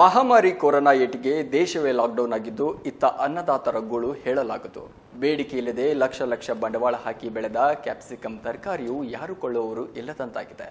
ಮಹಾಮಾರಿ ಕೊರೋನಾ ಏಟಿಗೆ ದೇಶವೇ ಲಾಕ್ಡೌನ್ ಆಗಿದ್ದು ಇತ್ತ ಅನ್ನದಾತರ ಗೋಳು ಹೇಳಲಾಗದು ಬೇಡಿಕೆ ಇಲ್ಲದೆ ಲಕ್ಷ ಲಕ್ಷ ಬಂಡವಾಳ ಹಾಕಿ ಬೆಳೆದ ಕ್ಯಾಪ್ಸಿಕಂ ತರಕಾರಿಯು ಯಾರು ಕೊಳ್ಳುವವರು ಇಲ್ಲದಂತಾಗಿದೆ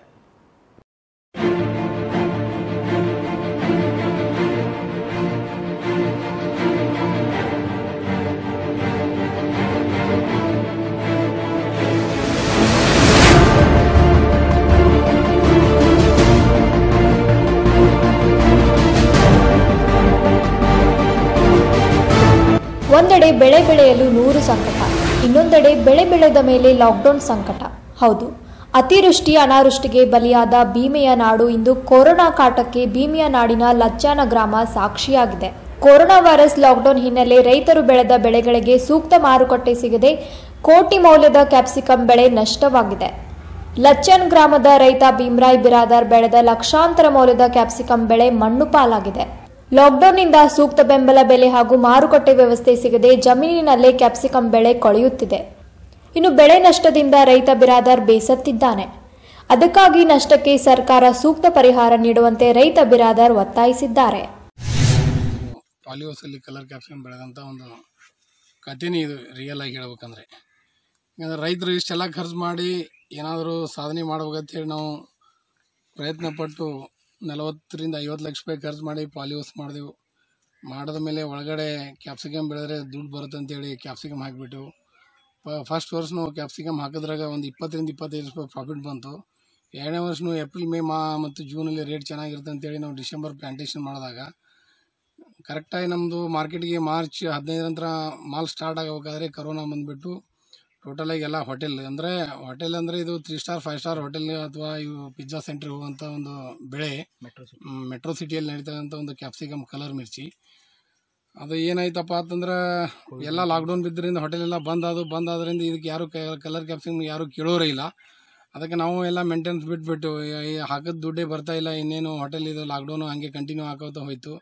ಒಂದೆಡೆ ಬೆಳೆ ಬೆಳೆಯಲು ನೂರು ಸಂಕಟ ಇನ್ನೊಂದೆಡೆ ಬೆಳೆ ಬೆಳೆದ ಮೇಲೆ ಲಾಕ್ಡೌನ್ ಸಂಕಟ ಹೌದು ಅತಿವೃಷ್ಟಿ ಅನಾವೃಷ್ಟಿಗೆ ಬಲಿಯಾದ ಭೀಮೆಯ ನಾಡು ಇಂದು ಕೊರೋನಾ ಕಾಟಕ್ಕೆ ಭೀಮೆಯ ನಾಡಿನ ಲಚ್ಚಾನ ಗ್ರಾಮ ಸಾಕ್ಷಿಯಾಗಿದೆ ಕೊರೋನಾ ವೈರಸ್ ಲಾಕ್ಡೌನ್ ಹಿನ್ನೆಲೆ ರೈತರು ಬೆಳೆದ ಬೆಳೆಗಳಿಗೆ ಸೂಕ್ತ ಮಾರುಕಟ್ಟೆ ಸಿಗದೆ ಕೋಟಿ ಮೌಲ್ಯದ ಕ್ಯಾಪ್ಸಿಕಂ ಬೆಳೆ ನಷ್ಟವಾಗಿದೆ ಲಚ್ಚನ್ ಗ್ರಾಮದ ರೈತ ಭೀಮ್ರಾಯ್ ಬಿರಾದಾರ್ ಬೆಳೆದ ಲಕ್ಷಾಂತರ ಮೌಲ್ಯದ ಕ್ಯಾಪ್ಸಿಕಂ ಬೆಳೆ ಮಣ್ಣು ಪಾಲಾಗಿದೆ ಲಾಕ್ಡೌನ್ನಿಂದ ಸೂಕ್ತ ಬೆಂಬಲ ಬೆಲೆ ಹಾಗೂ ಮಾರುಕಟ್ಟೆ ವ್ಯವಸ್ಥೆ ಸಿಗದೆ ಜಮೀನಿನಲ್ಲೇ ಕ್ಯಾಪ್ಸಿಕಂ ಬೆಳೆ ಕೊಳೆಯುತ್ತಿದೆ ಇನ್ನು ಬೆಳೆ ನಷ್ಟದಿಂದ ರೈತ ಬಿರಾದರ್ ಬೇಸತ್ತಿದ್ದಾನೆ ಅದಕ್ಕಾಗಿ ನಷ್ಟಕ್ಕೆ ಸರ್ಕಾರ ಸೂಕ್ತ ಪರಿಹಾರ ನೀಡುವಂತೆ ರೈತ ಬಿರಾದರ್ ಒತ್ತಾಯಿಸಿದ್ದಾರೆ ಪಾಲಿಹೌಸಲ್ಲಿ ಕಲರ್ ಕ್ಯಾಪ್ಸಿಕಂ ಬೆಳೆದಂಥ ಒಂದು ಕಥೆನೇ ಇದು ರಿಯಲ್ ಆಗಿ ಹೇಳ್ಬೇಕಂದ್ರೆ ರೈತರು ಇಷ್ಟೆಲ್ಲ ಖರ್ಚು ಮಾಡಿ ಏನಾದರೂ ಸಾಧನೆ ಹೇಳಿ ನಾವು ಪ್ರಯತ್ನ ಪಟ್ಟು ನಲವತ್ತರಿಂದ ಐವತ್ತು ಲಕ್ಷ ರೂಪಾಯಿ ಖರ್ಚು ಮಾಡಿ ಪಾಲಿಹೌಸ್ ಮಾಡಿದೆವು ಮಾಡಿದ ಮೇಲೆ ಒಳಗಡೆ ಕ್ಯಾಪ್ಸಿಕಮ್ ಬೆಳೆದ್ರೆ ದುಡ್ಡು ಬರುತ್ತೆ ಅಂತೇಳಿ ಕ್ಯಾಪ್ಸಿಕಮ್ ಹಾಕಿಬಿಟ್ಟು ಪ ಫಸ್ಟ್ ವರ್ಷ ನಾವು ಕ್ಯಾಪ್ಸಿಕಮ್ ಹಾಕಿದ್ರಾಗ ಒಂದು ಇಪ್ಪತ್ತರಿಂದ ಇಪ್ಪತ್ತೈದು ರೂಪಾಯಿ ಪ್ರಾಫಿಟ್ ಬಂತು ಎರಡನೇ ವರ್ಷನೂ ಏಪ್ರಿಲ್ ಮೇ ಮಾ ಮತ್ತು ಜೂನಲ್ಲಿ ರೇಟ್ ಚೆನ್ನಾಗಿರುತ್ತೆ ಅಂತೇಳಿ ನಾವು ಡಿಸೆಂಬರ್ ಪ್ಲಾಂಟೇಷನ್ ಮಾಡಿದಾಗ ಕರೆಕ್ಟಾಗಿ ನಮ್ಮದು ಮಾರ್ಕೆಟಿಗೆ ಮಾರ್ಚ್ ಹದಿನೈದು ನಂತರ ಮಾಲ್ ಸ್ಟಾರ್ಟ್ ಆಗಬೇಕಾದ್ರೆ ಕರೋನಾ ಬಂದುಬಿಟ್ಟು ಆಗಿ ಎಲ್ಲ ಹೋಟೆಲ್ ಅಂದರೆ ಹೋಟೆಲ್ ಅಂದರೆ ಇದು three star five star hotel ಅಥವಾ ಇವು ಪಿಜ್ಜಾ ಸೆಂಟರ್ ಹೋಗುವಂಥ ಒಂದು ಬೆಳೆ ಮೆಟ್ರೋ ಮೆಟ್ರೋ ಸಿಟಿಯಲ್ಲಿ ನಡೀತಕ್ಕಂಥ ಒಂದು ಕ್ಯಾಪ್ಸಿಕಮ್ ಕಲರ್ ಮಿರ್ಚಿ ಅದು ಏನಾಯ್ತಪ್ಪ ಅಂತಂದ್ರೆ ಎಲ್ಲ ಲಾಕ್ಡೌನ್ ಬಿದ್ದರಿಂದ ಹೋಟೆಲ್ ಎಲ್ಲ ಬಂದ್ ಅದು ಬಂದ್ ಆದ್ರಿಂದ ಇದಕ್ಕೆ ಯಾರು ಕಲರ್ ಕ್ಯಾಪ್ಸಿಕಮ್ ಯಾರು ಕೇಳೋರೇ ಇಲ್ಲ ಅದಕ್ಕೆ ನಾವು ಎಲ್ಲ ಮೇಂಟೆನೆನ್ಸ್ ಬಿಟ್ಬಿಟ್ಟು ಹಾಕಿದ ದುಡ್ಡೇ ಬರ್ತಾ ಇಲ್ಲ ಇನ್ನೇನು ಹೋಟೆಲ್ ಇದು ಲಾಕ್ಡೌನು ಹಂಗೆ ಕಂಟಿನ್ಯೂ ಹಾಕೋತ ಹೋಯಿತು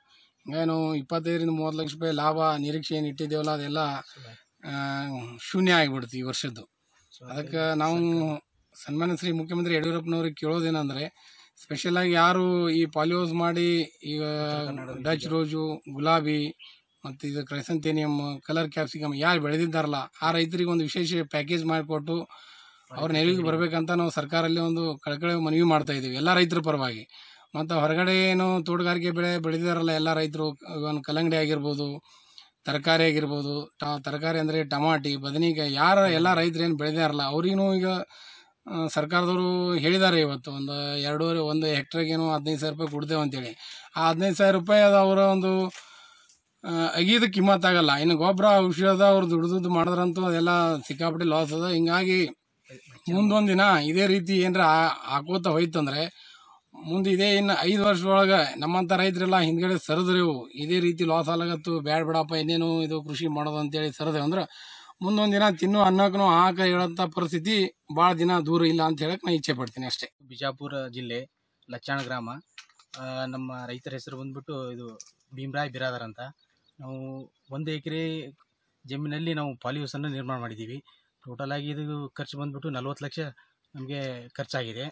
ಹಿಂಗೇನು ಇಪ್ಪತ್ತೈದರಿಂದ ಮೂವತ್ತು ಲಕ್ಷ ರೂಪಾಯಿ ಲಾಭ ನಿರೀಕ್ಷೆ ಏನು ಇಟ್ಟಿದ್ದೇವಲ್ಲ ಅದೆಲ್ಲ ಶೂನ್ಯ ಆಗಿಬಿಡ್ತು ಈ ವರ್ಷದ್ದು ಅದಕ್ಕೆ ನಾವು ಸನ್ಮಾನ್ಯ ಶ್ರೀ ಮುಖ್ಯಮಂತ್ರಿ ಯಡಿಯೂರಪ್ಪನವ್ರಿಗೆ ಕೇಳೋದೇನೆಂದರೆ ಸ್ಪೆಷಲಾಗಿ ಯಾರು ಈ ಪಾಲಿಯೋಸ್ ಮಾಡಿ ಈಗ ಡಚ್ ರೋಜು ಗುಲಾಬಿ ಮತ್ತು ಇದು ಕ್ರೈಸಂತೇನಿಯಮ್ ಕಲರ್ ಕ್ಯಾಪ್ಸಿಕಮ್ ಯಾರು ಬೆಳೆದಿದ್ದಾರಲ್ಲ ಆ ರೈತರಿಗೆ ಒಂದು ವಿಶೇಷ ಪ್ಯಾಕೇಜ್ ಮಾಡಿಕೊಟ್ಟು ಅವ್ರ ನೆರವಿಗೆ ಬರಬೇಕಂತ ನಾವು ಸರ್ಕಾರಲ್ಲಿ ಒಂದು ಕಳಕಳಿ ಮನವಿ ಮಾಡ್ತಾ ಇದ್ದೀವಿ ಎಲ್ಲ ರೈತರ ಪರವಾಗಿ ಮತ್ತು ಹೊರಗಡೆ ಏನು ತೋಟಗಾರಿಕೆ ಬೆಳೆ ಬೆಳೆದಿದ್ದಾರಲ್ಲ ಎಲ್ಲ ರೈತರು ಒಂದು ಕಲ್ಲಂಗಡಿ ಆಗಿರ್ಬೋದು ತರಕಾರಿ ಆಗಿರ್ಬೋದು ಟ ತರಕಾರಿ ಅಂದರೆ ಟಮಾಟಿ ಬದನೆಕಾಯಿ ಯಾರು ಎಲ್ಲ ರೈತರು ಏನು ಬೆಳೆದಾರಲ್ಲ ಅವ್ರಿಗೂ ಈಗ ಸರ್ಕಾರದವರು ಹೇಳಿದ್ದಾರೆ ಇವತ್ತು ಒಂದು ಎರಡೂವರೆ ಒಂದು ಹೆಕ್ಟ್ರಿಗೇನು ಹದಿನೈದು ಸಾವಿರ ರೂಪಾಯಿ ಕೊಡ್ತೇವೆ ಅಂತೇಳಿ ಆ ಹದಿನೈದು ಸಾವಿರ ರೂಪಾಯಿ ಅದು ಅವರ ಒಂದು ಅಗೀದ ಕಿಮ್ಮತ್ತಾಗಲ್ಲ ಇನ್ನು ಗೊಬ್ಬರ ಔಷಧ ಅವ್ರು ದುಡ್ದು ಮಾಡಿದ್ರಂತೂ ಅದೆಲ್ಲ ಸಿಕ್ಕಾಪಟ್ಟೆ ಲಾಸ್ ಅದ ಹಿಂಗಾಗಿ ಮುಂದೊಂದು ದಿನ ಇದೇ ರೀತಿ ಏನರ ಹಾಕೋತ ಅಂದರೆ ಮುಂದಿದೆ ಇನ್ನು ಐದು ವರ್ಷದೊಳಗೆ ನಮ್ಮಂಥ ರೈತರೆಲ್ಲ ಹಿಂದ್ಗಡೆ ಸರಿದ್ರೆವು ಇದೇ ರೀತಿ ಲಾಸ್ ಆಗತ್ತು ಬ್ಯಾಡ ಬಿಡಪ್ಪ ಇನ್ನೇನು ಇದು ಕೃಷಿ ಮಾಡೋದು ಅಂತೇಳಿ ಸರದೇವು ಅಂದ್ರೆ ಮುಂದೊಂದು ದಿನ ತಿನ್ನು ಅನ್ನಕ್ಕೂ ಹಾಕ ಹೇಳೋಂಥ ಪರಿಸ್ಥಿತಿ ಭಾಳ ದಿನ ದೂರ ಇಲ್ಲ ಅಂತ ಹೇಳಕ್ಕೆ ನಾನು ಇಚ್ಛೆ ಪಡ್ತೀನಿ ಅಷ್ಟೇ ಬಿಜಾಪುರ ಜಿಲ್ಲೆ ಲಚ್ಚಾಣ ಗ್ರಾಮ ನಮ್ಮ ರೈತರ ಹೆಸರು ಬಂದ್ಬಿಟ್ಟು ಇದು ಭೀಮರಾಯ್ ಬಿರಾದರ್ ಅಂತ ನಾವು ಒಂದು ಎಕರೆ ಜಮೀನಲ್ಲಿ ನಾವು ಪಾಲಿಯೂಸನ್ನು ನಿರ್ಮಾಣ ಮಾಡಿದ್ದೀವಿ ಟೋಟಲಾಗಿ ಇದು ಖರ್ಚು ಬಂದ್ಬಿಟ್ಟು ನಲ್ವತ್ತು ಲಕ್ಷ ನಮಗೆ ಖರ್ಚಾಗಿದೆ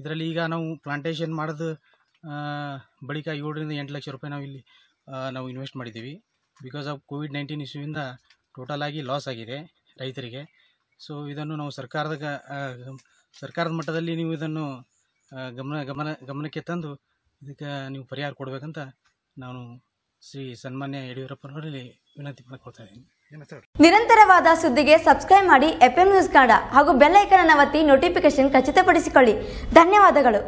ಇದರಲ್ಲಿ ಈಗ ನಾವು ಪ್ಲಾಂಟೇಶನ್ ಮಾಡೋದು ಬಳಿಕ ಏಳರಿಂದ ಎಂಟು ಲಕ್ಷ ರೂಪಾಯಿ ನಾವು ಇಲ್ಲಿ ನಾವು ಇನ್ವೆಸ್ಟ್ ಮಾಡಿದ್ದೀವಿ ಬಿಕಾಸ್ ಆಫ್ ಕೋವಿಡ್ ನೈನ್ಟೀನ್ ಇಶ್ಯೂವಿಂದ ಟೋಟಲ್ ಆಗಿ ಲಾಸ್ ಆಗಿದೆ ರೈತರಿಗೆ ಸೊ ಇದನ್ನು ನಾವು ಸರ್ಕಾರದ ಸರ್ಕಾರದ ಮಟ್ಟದಲ್ಲಿ ನೀವು ಇದನ್ನು ಗಮನ ಗಮನ ಗಮನಕ್ಕೆ ತಂದು ಇದಕ್ಕೆ ನೀವು ಪರಿಹಾರ ಕೊಡಬೇಕಂತ ನಾನು ಶ್ರೀ ಸನ್ಮಾನ್ಯ ಯಡಿಯೂರಪ್ಪನವರಲ್ಲಿ ವಿನಂತಿ ಮಾಡಿಕೊಳ್ತಾ ಇದ್ದೀನಿ ನಿರಂತರವಾದ ಸುದ್ದಿಗೆ ಸಬ್ಸ್ಕ್ರೈಬ್ ಮಾಡಿ ಎಫ್ ಎಂ ನ್ಯೂಸ್ ಕನ್ನಡ ಹಾಗೂ ಬೆಲ್ ಒತ್ತಿ ನೋಟಿಫಿಕೇಶನ್ ಖಚಿತಪಡಿಸಿಕೊಳ್ಳಿ ಧನ್ಯವಾದಗಳು